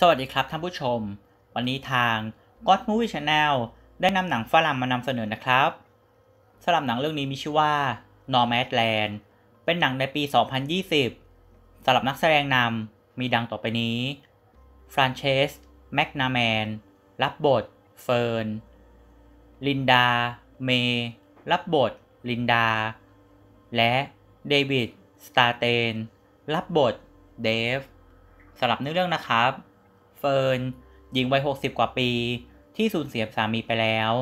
สวัสดีครับท่านผู้ชม วันนี้ทาง God Movie Channel ได้นำหนังฝรั่งมานำเสนอนะครับสำหรับหนังเรื่องนี้มีชื่อว่า Nomadland เป็นหนังในปี 2020สำหรับนักแสดงนำมีดังต่อไปนี้ Frances m c n a m a n รับบท Fern Linda May รับบท Linda และ David s t a า t e n รับบท Dave สำหรับเนื้อเรื่องนะครับเฟิร์นหญิงวัย60 กว่าปี ที่สูญเสียสามีไปแล้ว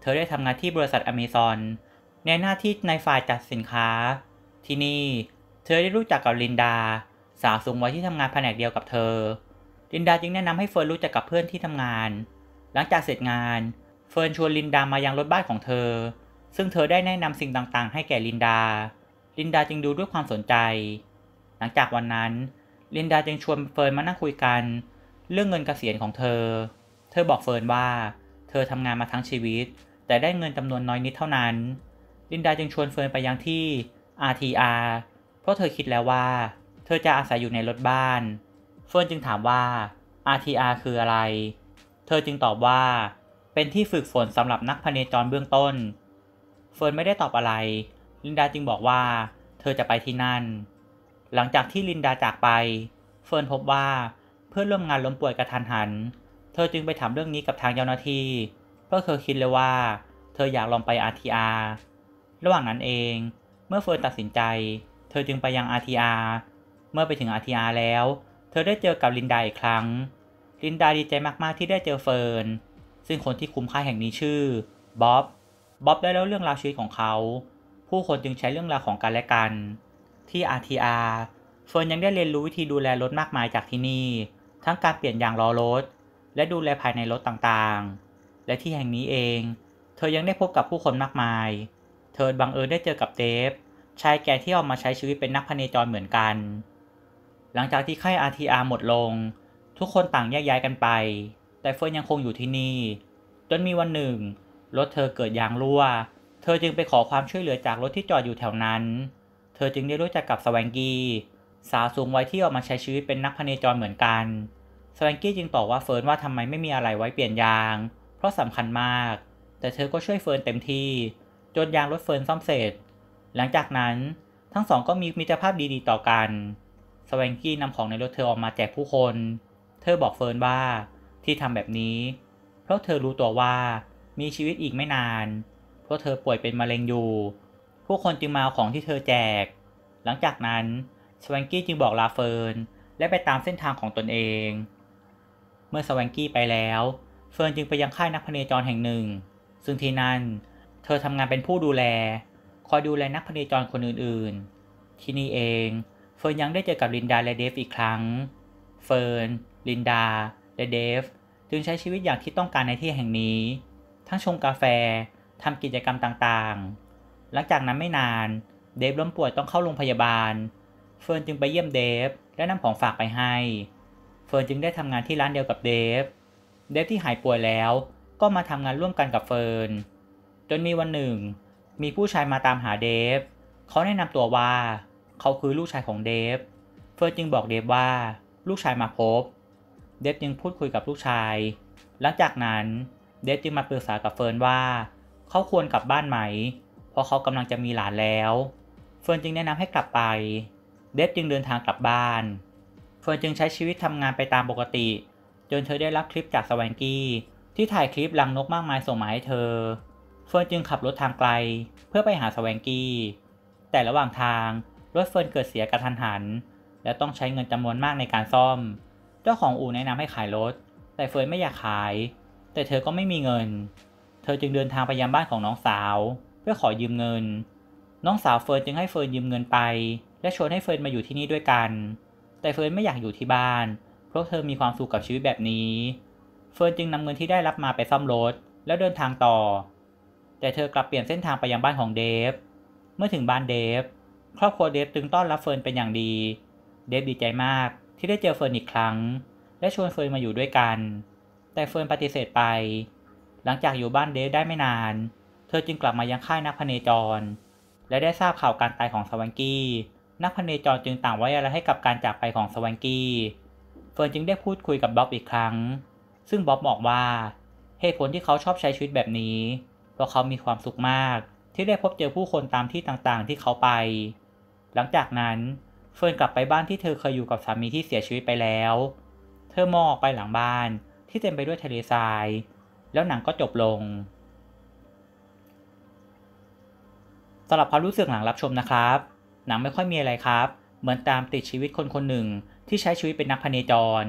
เธอได้ทำงานที่บริษัทอเมซอนในหน้าที่ในฝ่ายจัดสินค้า ที่นี่ เธอได้รู้จักกับลินดา สาวสูงวัยที่ทำงานแผนกเดียวกับเธอ ลินดาจึงแนะนำให้เฟิร์นรู้จักกับเพื่อนที่ทำงาน หลังจากเสร็จงาน เฟิร์นชวนลินดามายังรถบ้านของเธอ ซึ่งเธอได้แนะนำสิ่งต่างๆ ให้แก่ลินดา ลินดาจึงดูด้วยความสนใจ หลังจากวันนั้น ลินดาจึงชวนเฟิร์นมานั่งคุยกันเรื่องเงินเกษียณของเธอ เธอบอกเฟิร์นว่า เธอทำงานมาทั้งชีวิต แต่ได้เงินจำนวนน้อยนิดเท่านั้น ลินดาจึงชวนเฟิร์นไปยังที่ RTR เพราะเธอคิดแล้วว่า เธอจะอาศัยอยู่ในรถบ้าน เฟิร์นจึงถามว่า RTR คืออะไร เธอจึงตอบว่าเป็นที่ฝึกฝนสำหรับนักพเนจรเบื้องต้น เฟิร์นไม่ได้ตอบอะไร ลินดาจึงบอกว่า เธอจะไปที่นั่น หลังจากที่ลินดาจากไป เฟิร์นพบว่าเพื่อนร่วมงานล้มป่วยกระทันหัน เธอจึงไปถามเรื่องนี้กับทางเจ้าหน้าที่ เพราะเธอคิดเลยว่า เธออยากลองไป RTR ระหว่างนั้นเอง เมื่อเฟิร์นตัดสินใจเธอจึงไปยัง RTR เมื่อไปถึง RTR แล้วเธอได้เจอกับลินดาอีกครั้งลินดาดีใจมากๆ ที่ได้เจอเฟิร์นซึ่งคนที่คุ้มค่าแห่งนี้ชื่อบ๊อบบ๊อบได้เล่าเรื่องราวชีวิตของเขา ผู้คนจึงใช้เรื่องราวของกันและกันที่ RTR เฟิร์นยังได้เรียนรู้วิธีดูแลรถมากมายจากที่นี่ทั้งการเปลี่ยนยางล้อรถ และดูแลภายในรถต่างๆ และที่แห่งนี้เอง เธอยังได้พบกับผู้คนมากมาย เธอบังเอิญได้เจอกับเดฟชายแก่ที่ออกมาใช้ชีวิตเป็นนักพเนจรเหมือนกัน หลังจากที่ค่ายาร์หมดลง ทุกคนต่างแยกย้ายกันไป แต่เฟิร์นยังคงอยู่ที่นี่ จนมีวันหนึ่ง รถเธอเกิดยางรั่ว เธอจึงไปขอความช่วยเหลือจากรถที่จอดอยู่แถวนั้น เธอจึงได้รู้จักกับสววงกี้ สาวสูงวัยที่ออกมาใช้ชีวิตเป็นนักพเนจรเหมือนกันสแังกี้จึงตอบว่าเฟิร์นว่าทำไมไม่มีอะไรไว้เปลี่ยนยาง เพราะสำคัญมาก แต่เธอก็ช่วยเฟิร์นเต็มที่ จนยางรถเฟิร์นซ่อมเสร็จ หลังจากนั้นทั้งสองก็มีมิตรภาพดีๆ ต่อกันสแังกี้นำของในรถเธอออกมาแจกผู้คน เธอบอกเฟิร์นว่าที่ทำแบบนี้ เพราะเธอรู้ตัวว่ามีชีวิตอีกไม่นาน เพราะเธอป่วยเป็นมะเร็งอยู่ ผู้คนจึงมาเอาของที่เธอแจก หลังจากนั้นสแังกี้จึงบอกลาเฟิร์นและไปตามเส้นทางของตนเองมื่อสแวงกี้ไปแล้ว เฟิร์นจึงไปยังค่ายนักพเนจรแห่งหนึ่ง ซึ่งที่นั่นเธอทำงานเป็นผู้ดูแล คอยดูแลนักพเนจรคนอื่นๆ ที่นี่เอง เฟิร์นยังได้เจอกับลินดาและเดฟอีกครั้ง เฟิร์น ลินดา และเดฟจึงใช้ชีวิตอย่างที่ต้องการในที่แห่งนี้ ทั้งชงกาแฟทำกิจกรรมต่างๆ หลังจากนั้นไม่นาน เดฟล้มป่วยต้องเข้าโรงพยาบาล เฟิร์นจึงไปเยี่ยมเดฟและนำของฝากไปให้เฟิร์นจึง ได้ทำงานที่ร้านเดียวกับเดฟ เดฟที่หายป่วยแล้ว ก็มาทำงานร่วมกันกับเฟิร์น จนมีวันหนึ่ง มีผู้ชายมาตามหาเดฟ เขาแนะนำตัวว่า เขาคือลูกชายของเดฟ เฟิร์นจึงบอกเดฟว่า ลูกชายมาพบ เดฟจึงพูดคุยกับลูกชาย หลังจากนั้นเดฟจึง มาปรึกษากับเฟิร์นว่า เขาควรกลับบ้านไหม เพราะเขากำลังจะมีหลานแล้ว เฟิร์นจึงแนะนำให้กลับไป เดฟจึงเดินทางกลับบ้านเฟิร์นจึงใช้ชีวิตทำงานไปตามปกติ จนเธอได้รับคลิปจากสวังกี้ที่ถ่ายคลิปลังนกมากมายส่งมาให้เธอ เฟิร์นจึงขับรถทางไกล เพื่อไปหาสวังกี้ แต่ระหว่างทางรถเฟิร์นเกิดเสียกระทันหัน และต้องใช้เงินจำนวนมากในการซ่อม เจ้าของอู่แนะนำให้ขายรถ แต่เฟิร์นไม่อยากขาย แต่เธอก็ไม่มีเงิน เธอจึงเดินทางไปยังบ้านของน้องสาวเพื่อขอยืมเงิน น้องสาวเฟิร์นจึงให้เฟิร์นยืมเงินไป และชวนให้เฟิร์นมาอยู่ที่นี่ด้วยกันแต่เฟิร์นไม่อยากอยู่ที่บ้าน เพราะเธอมีความสุขกับชีวิตแบบนี้ เฟิร์นจึงนำเงินที่ได้รับมาไปซ่อมรถแล้วเดินทางต่อ แต่เธอกลับเปลี่ยนเส้นทางไปยังบ้านของเดฟ เมื่อถึงบ้านเดฟ ครอบครัวเดฟจึงต้อนรับเฟิร์นเป็นอย่างดี เดฟดีใจมากที่ได้เจอเฟิร์นอีกครั้ง และชวนเฟิร์นมาอยู่ด้วยกัน แต่เฟิร์นปฏิเสธไป หลังจากอยู่บ้านเดฟได้ไม่นาน เธอจึงกลับมายังค่ายนักพเนจร และได้ทราบข่าวการตายของสวันกี้นักพเนจร จึงต่างไว้อะไรให้กับการจากไปของสวังกี้ เฟิร์นจึงได้ พูดคุยกับบ๊อบอีกครั้ง ซึ่งบ๊อบบอกว่าเหตุผลที่เขาชอบใช้ชีวิตแบบนี้ เพราะ เขามีความสุขมาก ที่ได้พบเจอผู้คนตามที่ต่างๆ ที่เขาไป หลังจากนั้น เฟิร์นกลับไปบ้านที่เธอเคยอยู่กับสามีที่เสียชีวิตไปแล้ว เธอมองออกไปหลังบ้านที่เต็มไปด้วยทะเลทรายแล้วหนังก็จบลงสำหรับความรู้สึกหลังรับชมนะครับหนังไม่ค่อยมีอะไรครับ เหมือนตามติดชีวิตคนคนหนึ่ง ที่ใช้ชีวิตเป็นนักพเนจร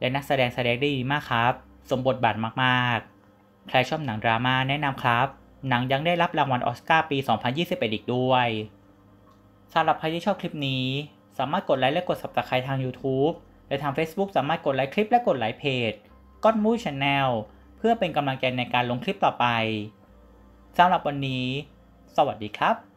และนักแสดงแสดงได้ดีมากครับ สมบทบาทมากๆ ใครชอบหนังดราม่าแนะนำครับ หนังยังได้รับรางวัลอสการ์ปี 2021 อีกด้วย สำหรับใครที่ชอบคลิปนี้ สามารถกดไลค์และกด subscribe ทาง YouTube และทาง Facebook สามารถกดไลค์คลิปและกดไลค์เพจก้อนมูชแนลเพื่อเป็นกำลังใจในการลงคลิปต่อไปสำหรับวันนี้ สวัสดีครับ